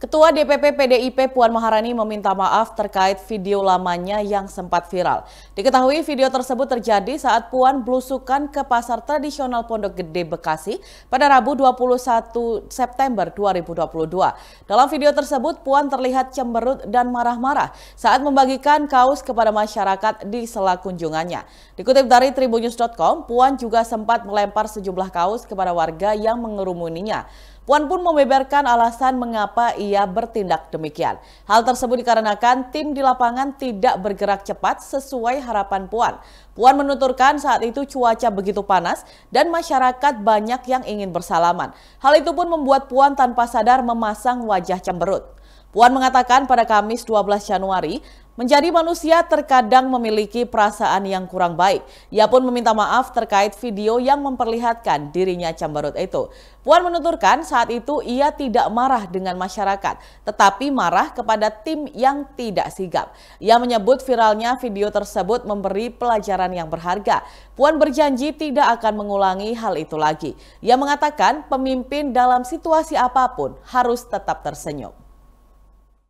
Ketua DPP PDIP Puan Maharani meminta maaf terkait video lamanya yang sempat viral. Diketahui video tersebut terjadi saat Puan belusukan ke pasar tradisional Pondok Gede Bekasi pada Rabu 21 September 2022. Dalam video tersebut Puan terlihat cemberut dan marah-marah saat membagikan kaos kepada masyarakat di sela kunjungannya. Dikutip dari tribunnews.com, Puan juga sempat melempar sejumlah kaos kepada warga yang mengerumuninya. Puan pun membeberkan alasan mengapa ia bertindak demikian. Hal tersebut dikarenakan tim di lapangan tidak bergerak cepat sesuai harapan Puan. Puan menuturkan saat itu cuaca begitu panas dan masyarakat banyak yang ingin bersalaman. Hal itu pun membuat Puan tanpa sadar memasang wajah cemberut. Puan mengatakan pada Kamis 12 Januari, Menjadi manusia terkadang memiliki perasaan yang kurang baik. Ia pun meminta maaf terkait video yang memperlihatkan dirinya cambarut itu. Puan menuturkan saat itu ia tidak marah dengan masyarakat, tetapi marah kepada tim yang tidak sigap. Ia menyebut viralnya video tersebut memberi pelajaran yang berharga. Puan berjanji tidak akan mengulangi hal itu lagi. Ia mengatakan pemimpin dalam situasi apapun harus tetap tersenyum.